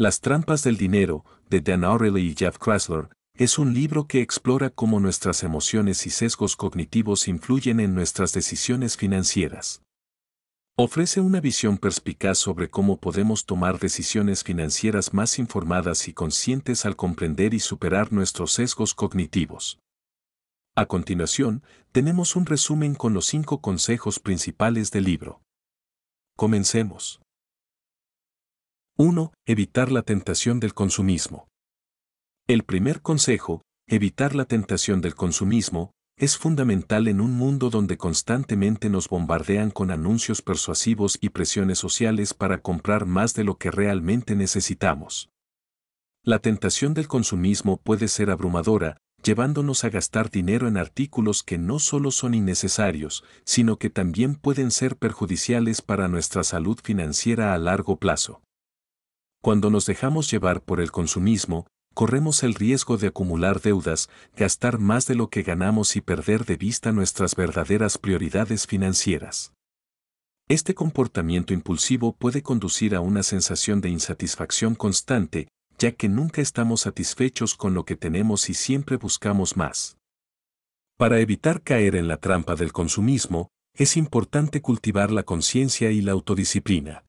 Las trampas del dinero, de Dan Ariely y Jeff Chrysler, es un libro que explora cómo nuestras emociones y sesgos cognitivos influyen en nuestras decisiones financieras. Ofrece una visión perspicaz sobre cómo podemos tomar decisiones financieras más informadas y conscientes al comprender y superar nuestros sesgos cognitivos. A continuación, tenemos un resumen con los cinco consejos principales del libro. Comencemos. 1. Evitar la tentación del consumismo. El primer consejo, evitar la tentación del consumismo, es fundamental en un mundo donde constantemente nos bombardean con anuncios persuasivos y presiones sociales para comprar más de lo que realmente necesitamos. La tentación del consumismo puede ser abrumadora, llevándonos a gastar dinero en artículos que no solo son innecesarios, sino que también pueden ser perjudiciales para nuestra salud financiera a largo plazo. Cuando nos dejamos llevar por el consumismo, corremos el riesgo de acumular deudas, gastar más de lo que ganamos y perder de vista nuestras verdaderas prioridades financieras. Este comportamiento impulsivo puede conducir a una sensación de insatisfacción constante, ya que nunca estamos satisfechos con lo que tenemos y siempre buscamos más. Para evitar caer en la trampa del consumismo, es importante cultivar la conciencia y la autodisciplina.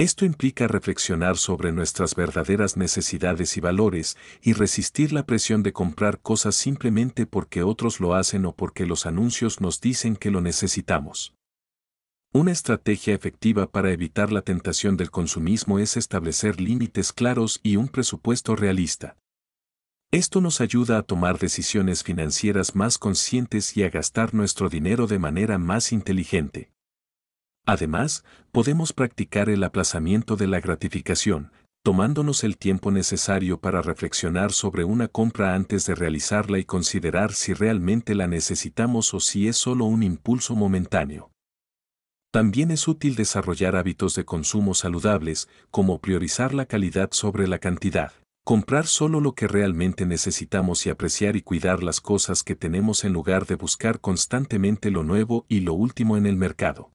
Esto implica reflexionar sobre nuestras verdaderas necesidades y valores y resistir la presión de comprar cosas simplemente porque otros lo hacen o porque los anuncios nos dicen que lo necesitamos. Una estrategia efectiva para evitar la tentación del consumismo es establecer límites claros y un presupuesto realista. Esto nos ayuda a tomar decisiones financieras más conscientes y a gastar nuestro dinero de manera más inteligente. Además, podemos practicar el aplazamiento de la gratificación, tomándonos el tiempo necesario para reflexionar sobre una compra antes de realizarla y considerar si realmente la necesitamos o si es solo un impulso momentáneo. También es útil desarrollar hábitos de consumo saludables, como priorizar la calidad sobre la cantidad, comprar solo lo que realmente necesitamos y apreciar y cuidar las cosas que tenemos en lugar de buscar constantemente lo nuevo y lo último en el mercado.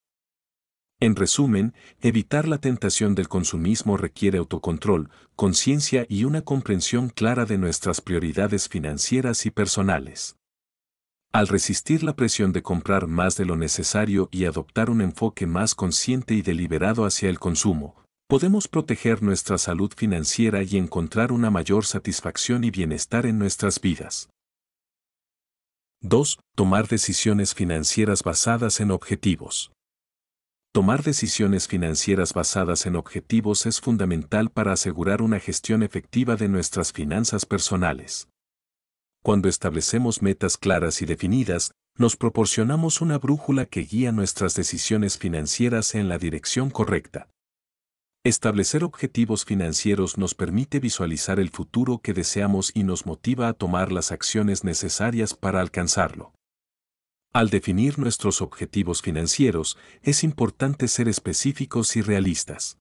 En resumen, evitar la tentación del consumismo requiere autocontrol, conciencia y una comprensión clara de nuestras prioridades financieras y personales. Al resistir la presión de comprar más de lo necesario y adoptar un enfoque más consciente y deliberado hacia el consumo, podemos proteger nuestra salud financiera y encontrar una mayor satisfacción y bienestar en nuestras vidas. 2. Tomar decisiones financieras basadas en objetivos. Tomar decisiones financieras basadas en objetivos es fundamental para asegurar una gestión efectiva de nuestras finanzas personales. Cuando establecemos metas claras y definidas, nos proporcionamos una brújula que guía nuestras decisiones financieras en la dirección correcta. Establecer objetivos financieros nos permite visualizar el futuro que deseamos y nos motiva a tomar las acciones necesarias para alcanzarlo. Al definir nuestros objetivos financieros, es importante ser específicos y realistas.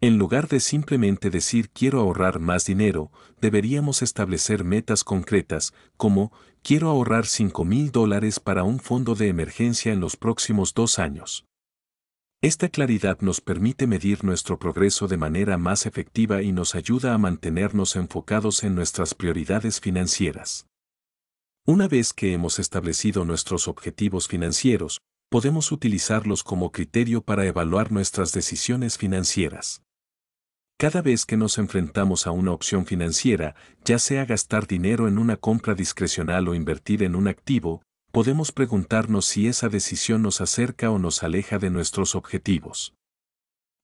En lugar de simplemente decir quiero ahorrar más dinero, deberíamos establecer metas concretas como quiero ahorrar 5 mil dólares para un fondo de emergencia en los próximos dos años. Esta claridad nos permite medir nuestro progreso de manera más efectiva y nos ayuda a mantenernos enfocados en nuestras prioridades financieras. Una vez que hemos establecido nuestros objetivos financieros, podemos utilizarlos como criterio para evaluar nuestras decisiones financieras. Cada vez que nos enfrentamos a una opción financiera, ya sea gastar dinero en una compra discrecional o invertir en un activo, podemos preguntarnos si esa decisión nos acerca o nos aleja de nuestros objetivos.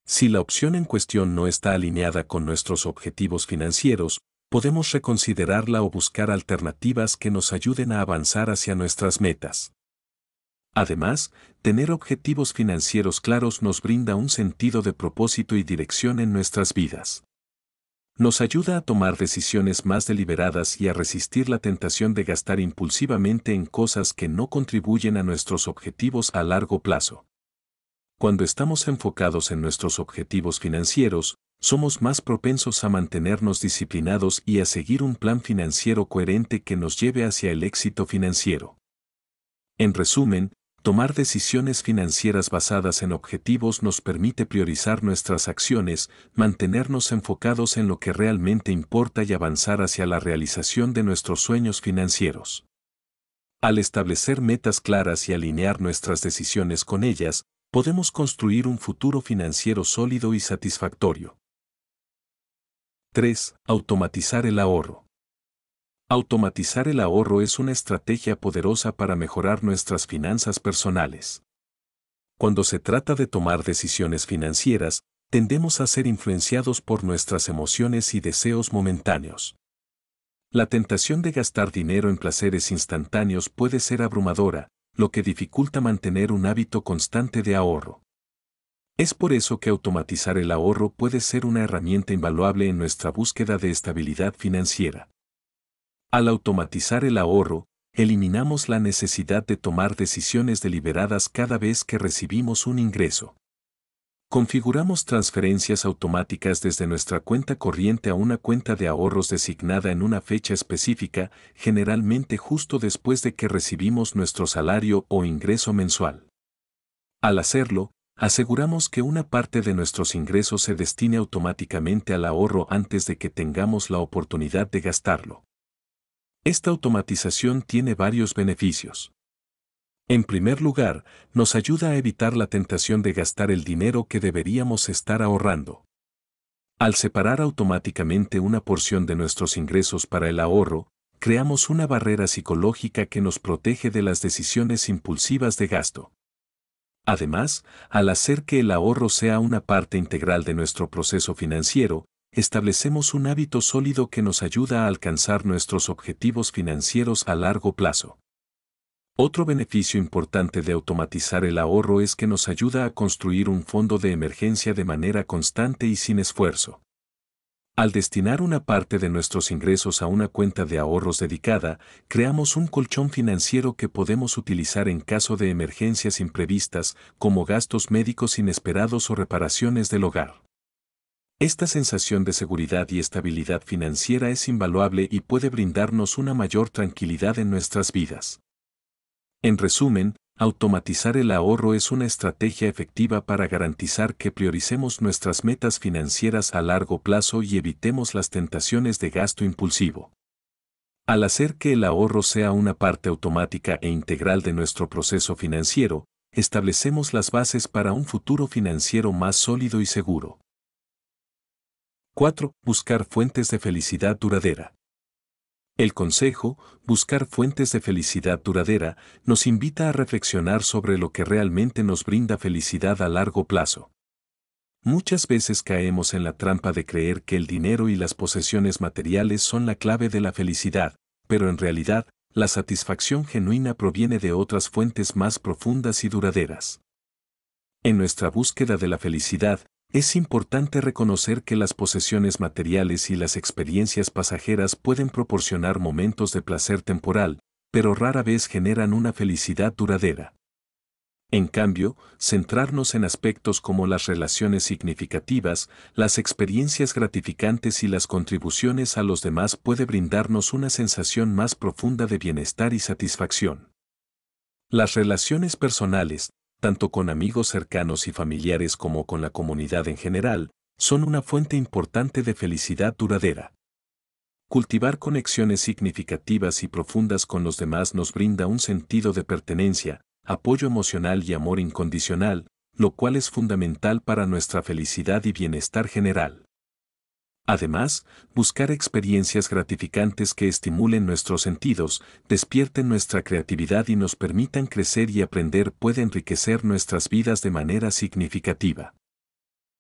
Si la opción en cuestión no está alineada con nuestros objetivos financieros, podemos reconsiderarla o buscar alternativas que nos ayuden a avanzar hacia nuestras metas. Además, tener objetivos financieros claros nos brinda un sentido de propósito y dirección en nuestras vidas. Nos ayuda a tomar decisiones más deliberadas y a resistir la tentación de gastar impulsivamente en cosas que no contribuyen a nuestros objetivos a largo plazo. Cuando estamos enfocados en nuestros objetivos financieros, somos más propensos a mantenernos disciplinados y a seguir un plan financiero coherente que nos lleve hacia el éxito financiero. En resumen, tomar decisiones financieras basadas en objetivos nos permite priorizar nuestras acciones, mantenernos enfocados en lo que realmente importa y avanzar hacia la realización de nuestros sueños financieros. Al establecer metas claras y alinear nuestras decisiones con ellas, podemos construir un futuro financiero sólido y satisfactorio. 3. Automatizar el ahorro. Automatizar el ahorro es una estrategia poderosa para mejorar nuestras finanzas personales. Cuando se trata de tomar decisiones financieras, tendemos a ser influenciados por nuestras emociones y deseos momentáneos. La tentación de gastar dinero en placeres instantáneos puede ser abrumadora, lo que dificulta mantener un hábito constante de ahorro. Es por eso que automatizar el ahorro puede ser una herramienta invaluable en nuestra búsqueda de estabilidad financiera. Al automatizar el ahorro, eliminamos la necesidad de tomar decisiones deliberadas cada vez que recibimos un ingreso. Configuramos transferencias automáticas desde nuestra cuenta corriente a una cuenta de ahorros designada en una fecha específica, generalmente justo después de que recibimos nuestro salario o ingreso mensual. Al hacerlo, Aseguramos que una parte de nuestros ingresos se destine automáticamente al ahorro antes de que tengamos la oportunidad de gastarlo. Esta automatización tiene varios beneficios. En primer lugar, nos ayuda a evitar la tentación de gastar el dinero que deberíamos estar ahorrando. Al separar automáticamente una porción de nuestros ingresos para el ahorro, creamos una barrera psicológica que nos protege de las decisiones impulsivas de gasto. Además, al hacer que el ahorro sea una parte integral de nuestro proceso financiero, establecemos un hábito sólido que nos ayuda a alcanzar nuestros objetivos financieros a largo plazo. Otro beneficio importante de automatizar el ahorro es que nos ayuda a construir un fondo de emergencia de manera constante y sin esfuerzo. Al destinar una parte de nuestros ingresos a una cuenta de ahorros dedicada, creamos un colchón financiero que podemos utilizar en caso de emergencias imprevistas, como gastos médicos inesperados o reparaciones del hogar. Esta sensación de seguridad y estabilidad financiera es invaluable y puede brindarnos una mayor tranquilidad en nuestras vidas. En resumen, Automatizar el ahorro es una estrategia efectiva para garantizar que prioricemos nuestras metas financieras a largo plazo y evitemos las tentaciones de gasto impulsivo. Al hacer que el ahorro sea una parte automática e integral de nuestro proceso financiero, establecemos las bases para un futuro financiero más sólido y seguro. 4. Buscar fuentes de felicidad duradera. El consejo, buscar fuentes de felicidad duradera, nos invita a reflexionar sobre lo que realmente nos brinda felicidad a largo plazo. Muchas veces caemos en la trampa de creer que el dinero y las posesiones materiales son la clave de la felicidad, pero en realidad, la satisfacción genuina proviene de otras fuentes más profundas y duraderas. En nuestra búsqueda de la felicidad, es importante reconocer que las posesiones materiales y las experiencias pasajeras pueden proporcionar momentos de placer temporal, pero rara vez generan una felicidad duradera. En cambio, centrarnos en aspectos como las relaciones significativas, las experiencias gratificantes y las contribuciones a los demás puede brindarnos una sensación más profunda de bienestar y satisfacción. Las relaciones personales, tanto con amigos cercanos y familiares como con la comunidad en general, son una fuente importante de felicidad duradera. Cultivar conexiones significativas y profundas con los demás nos brinda un sentido de pertenencia, apoyo emocional y amor incondicional, lo cual es fundamental para nuestra felicidad y bienestar general. Además, buscar experiencias gratificantes que estimulen nuestros sentidos, despierten nuestra creatividad y nos permitan crecer y aprender puede enriquecer nuestras vidas de manera significativa.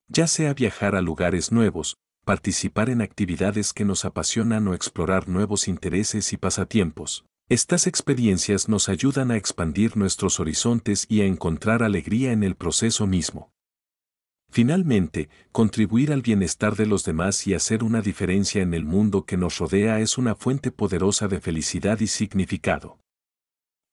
Ya sea viajar a lugares nuevos, participar en actividades que nos apasionan o explorar nuevos intereses y pasatiempos. Estas experiencias nos ayudan a expandir nuestros horizontes y a encontrar alegría en el proceso mismo. Finalmente, contribuir al bienestar de los demás y hacer una diferencia en el mundo que nos rodea es una fuente poderosa de felicidad y significado.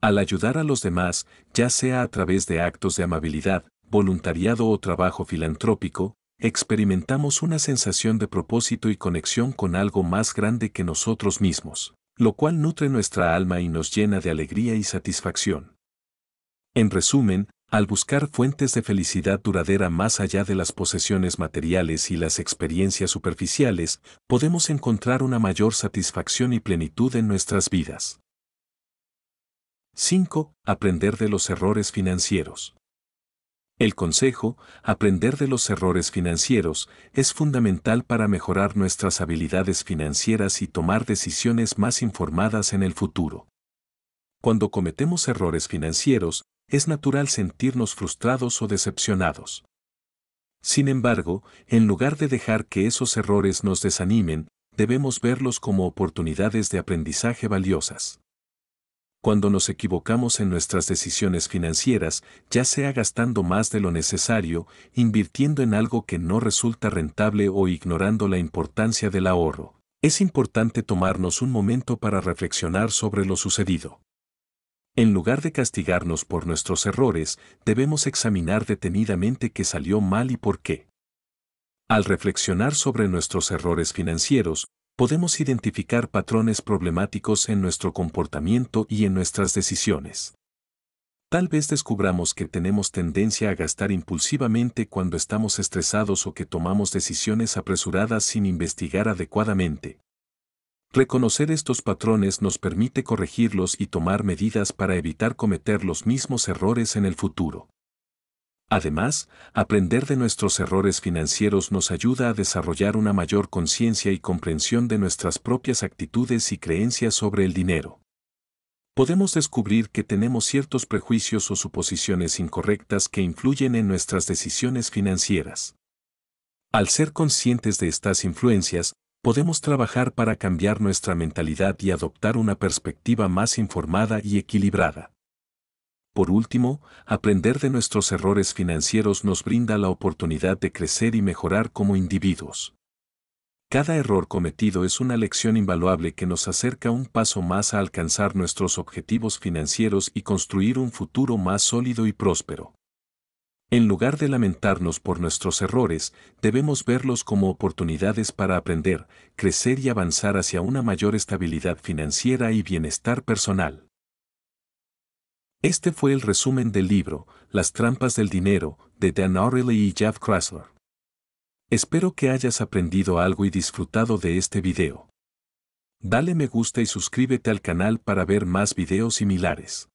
Al ayudar a los demás, ya sea a través de actos de amabilidad, voluntariado o trabajo filantrópico, experimentamos una sensación de propósito y conexión con algo más grande que nosotros mismos, lo cual nutre nuestra alma y nos llena de alegría y satisfacción. En resumen, al buscar fuentes de felicidad duradera más allá de las posesiones materiales y las experiencias superficiales, podemos encontrar una mayor satisfacción y plenitud en nuestras vidas. 5. Aprender de los errores financieros. El consejo, aprender de los errores financieros, es fundamental para mejorar nuestras habilidades financieras y tomar decisiones más informadas en el futuro. Cuando cometemos errores financieros, es natural sentirnos frustrados o decepcionados. Sin embargo, en lugar de dejar que esos errores nos desanimen, debemos verlos como oportunidades de aprendizaje valiosas. Cuando nos equivocamos en nuestras decisiones financieras, ya sea gastando más de lo necesario, invirtiendo en algo que no resulta rentable o ignorando la importancia del ahorro, es importante tomarnos un momento para reflexionar sobre lo sucedido. En lugar de castigarnos por nuestros errores, debemos examinar detenidamente qué salió mal y por qué. Al reflexionar sobre nuestros errores financieros, podemos identificar patrones problemáticos en nuestro comportamiento y en nuestras decisiones. Tal vez descubramos que tenemos tendencia a gastar impulsivamente cuando estamos estresados o que tomamos decisiones apresuradas sin investigar adecuadamente. Reconocer estos patrones nos permite corregirlos y tomar medidas para evitar cometer los mismos errores en el futuro. Además, aprender de nuestros errores financieros nos ayuda a desarrollar una mayor conciencia y comprensión de nuestras propias actitudes y creencias sobre el dinero. Podemos descubrir que tenemos ciertos prejuicios o suposiciones incorrectas que influyen en nuestras decisiones financieras. Al ser conscientes de estas influencias, podemos trabajar para cambiar nuestra mentalidad y adoptar una perspectiva más informada y equilibrada. Por último, aprender de nuestros errores financieros nos brinda la oportunidad de crecer y mejorar como individuos. Cada error cometido es una lección invaluable que nos acerca un paso más a alcanzar nuestros objetivos financieros y construir un futuro más sólido y próspero. En lugar de lamentarnos por nuestros errores, debemos verlos como oportunidades para aprender, crecer y avanzar hacia una mayor estabilidad financiera y bienestar personal. Este fue el resumen del libro, Las trampas del dinero, de Dan O'Reilly y Jeff Chrysler. Espero que hayas aprendido algo y disfrutado de este video. Dale me gusta y suscríbete al canal para ver más videos similares.